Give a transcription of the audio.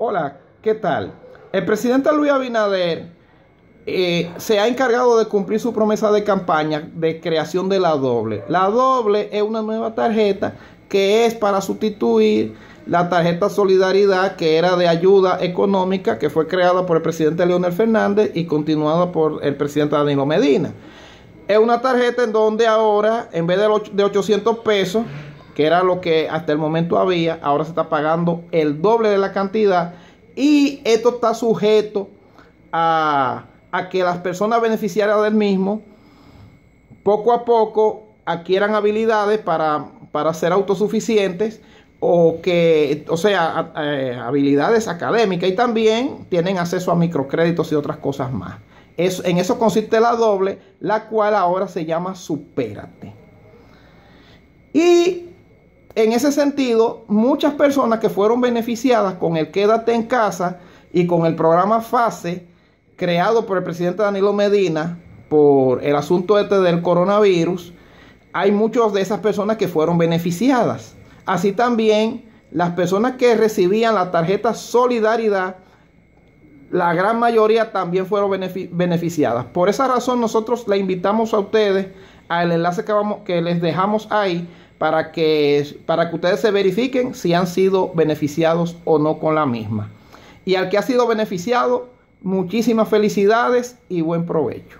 Hola, ¿qué tal? El presidente Luis Abinader eh, se ha encargado de cumplir su promesa de campaña de creación de la doble. La doble es una nueva tarjeta que es para sustituir la tarjeta Solidaridad, que era de ayuda económica, que fue creada por el presidente Leonel Fernández y continuada por el presidente Danilo Medina. Es una tarjeta en donde ahora, en vez de, de 800 pesos, que era lo que hasta el momento había, ahora se está pagando el doble de la cantidad y esto está sujeto a, que las personas beneficiarias del mismo poco a poco adquieran habilidades para, para ser autosuficientes o que, o sea, habilidades académicas y también tienen acceso a microcréditos y otras cosas más. Es, en eso consiste la doble, la cual ahora se llama Supérate. Y en ese sentido, muchas personas que fueron beneficiadas con el Quédate en casa y con el programa FASE, creado por el presidente Danilo Medina, por el asunto este del coronavirus, hay muchas de esas personas que fueron beneficiadas. Así también las personas que recibían la tarjeta Solidaridad, la gran mayoría también fueron beneficiadas. Por esa razón nosotros le invitamos a ustedes al enlace que, vamos, que les dejamos ahí para que, para que ustedes se verifiquen si han sido beneficiados o no con la misma. Y al que ha sido beneficiado, muchísimas felicidades y buen provecho.